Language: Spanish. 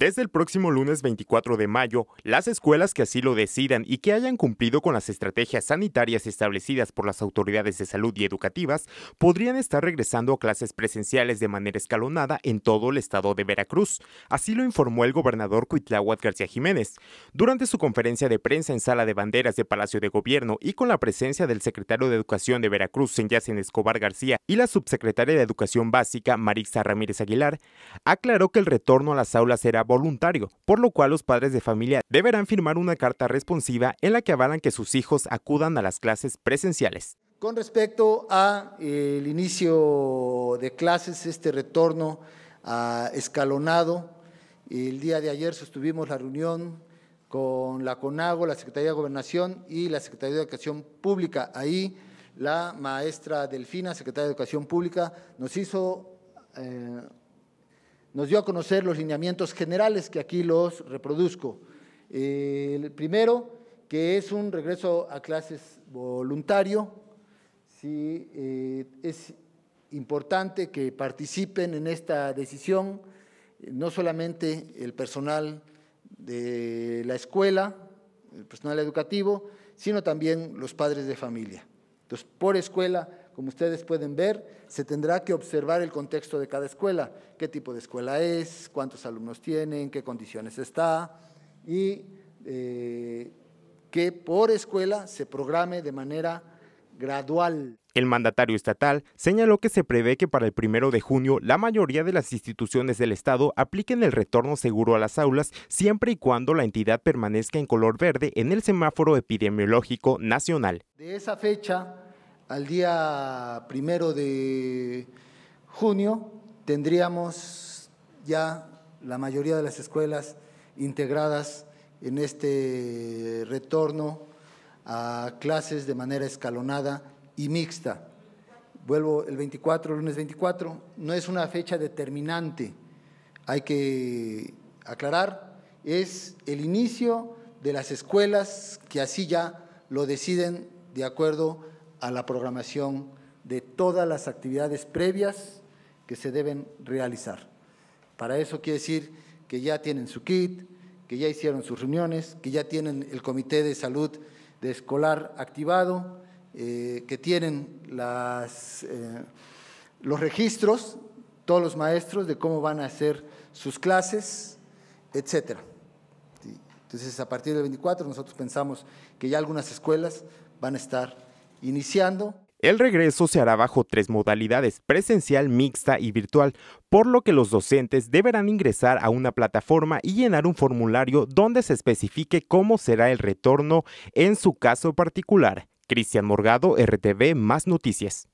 Desde el próximo lunes 24 de mayo, las escuelas que así lo decidan y que hayan cumplido con las estrategias sanitarias establecidas por las autoridades de salud y educativas podrían estar regresando a clases presenciales de manera escalonada en todo el estado de Veracruz. Así lo informó el gobernador Cuitláhuac García Jiménez. Durante su conferencia de prensa en Sala de Banderas de Palacio de Gobierno y con la presencia del secretario de Educación de Veracruz, Senyacen Escobar García, y la subsecretaria de Educación Básica, Marixa Ramírez Aguilar, aclaró que el retorno a las aulas será voluntario, por lo cual los padres de familia deberán firmar una carta responsiva en la que avalan que sus hijos acudan a las clases presenciales. Con respecto al eh, inicio de clases, este retorno a ah, escalonado, el día de ayer sostuvimos la reunión con la CONAGO, la Secretaría de Gobernación y la Secretaría de Educación Pública. Ahí la maestra Delfina, secretaria de Educación Pública, nos hizo eh, nos dio a conocer los lineamientos generales que aquí los reproduzco. el primero, que es un regreso a clases voluntario. Eh, es importante que participen en esta decisión eh, no solamente el personal de la escuela, el personal educativo, sino también los padres de familia. Entonces, por escuela como ustedes pueden ver, se tendrá que observar el contexto de cada escuela, qué tipo de escuela es, cuántos alumnos tienen, qué condiciones está y eh, que por escuela se programe de manera gradual. El mandatario estatal señaló que se prevé que para el primero de junio la mayoría de las instituciones del Estado apliquen el retorno seguro a las aulas siempre y cuando la entidad permanezca en color verde en el semáforo epidemiológico nacional. De esa fecha al día primero de junio tendríamos ya la mayoría de las escuelas integradas en este retorno a clases de manera escalonada y mixta. Vuelvo el 24, lunes 24, no es una fecha determinante, hay que aclarar, es el inicio de las escuelas que así ya lo deciden de acuerdo a la programación de todas las actividades previas que se deben realizar. Para eso quiere decir que ya tienen su kit, que ya hicieron sus reuniones, que ya tienen el comité de salud de escolar activado, eh, que tienen eh, los registros, todos los maestros, de cómo van a hacer sus clases, etcétera. Entonces, a partir del 24 nosotros pensamos que ya algunas escuelas van a estar iniciando. El regreso se hará bajo tres modalidades, presencial, mixta y virtual, por lo que los docentes deberán ingresar a una plataforma y llenar un formulario donde se especifique cómo será el retorno en su caso particular. Cristian Morgado, RTV, más noticias.